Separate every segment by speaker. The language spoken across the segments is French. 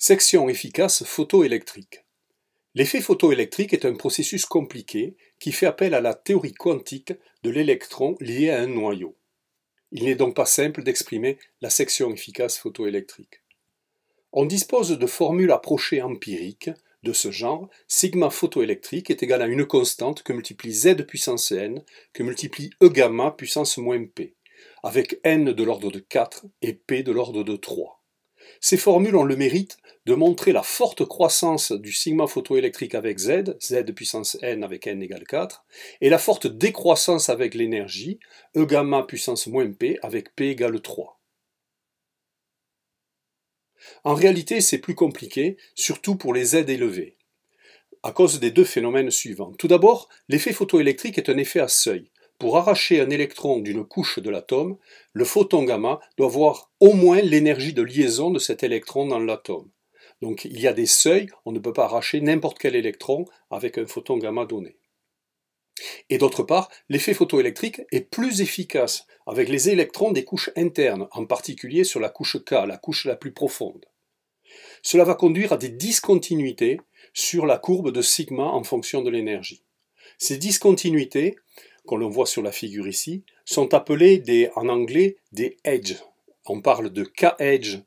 Speaker 1: Section efficace photoélectrique. L'effet photoélectrique est un processus compliqué qui fait appel à la théorie quantique de l'électron lié à un noyau. Il n'est donc pas simple d'exprimer la section efficace photoélectrique. On dispose de formules approchées empiriques de ce genre. Sigma photoélectrique est égal à une constante que multiplie Z puissance n, que multiplie E gamma puissance moins P, avec n de l'ordre de 4 et P de l'ordre de 3. Ces formules ont le mérite de montrer la forte croissance du sigma photoélectrique avec Z, Z puissance n avec n égale 4, et la forte décroissance avec l'énergie, E gamma puissance moins P avec P égale 3. En réalité, c'est plus compliqué, surtout pour les Z élevés, à cause des deux phénomènes suivants. Tout d'abord, l'effet photoélectrique est un effet à seuil, pour arracher un électron d'une couche de l'atome, le photon gamma doit avoir au moins l'énergie de liaison de cet électron dans l'atome. Donc il y a des seuils, on ne peut pas arracher n'importe quel électron avec un photon gamma donné. Et d'autre part, l'effet photoélectrique est plus efficace avec les électrons des couches internes, en particulier sur la couche K, la couche la plus profonde. Cela va conduire à des discontinuités sur la courbe de sigma en fonction de l'énergie. Ces discontinuités qu'on voit sur la figure ici, sont appelés des, en anglais des edges. On parle de K-edge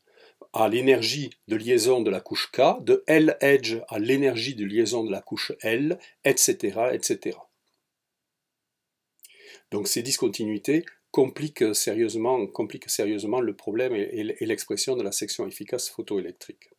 Speaker 1: à l'énergie de liaison de la couche K, de L-edge à l'énergie de liaison de la couche L, etc. etc. Donc ces discontinuités compliquent sérieusement, sérieusement le problème et l'expression de la section efficace photoélectrique.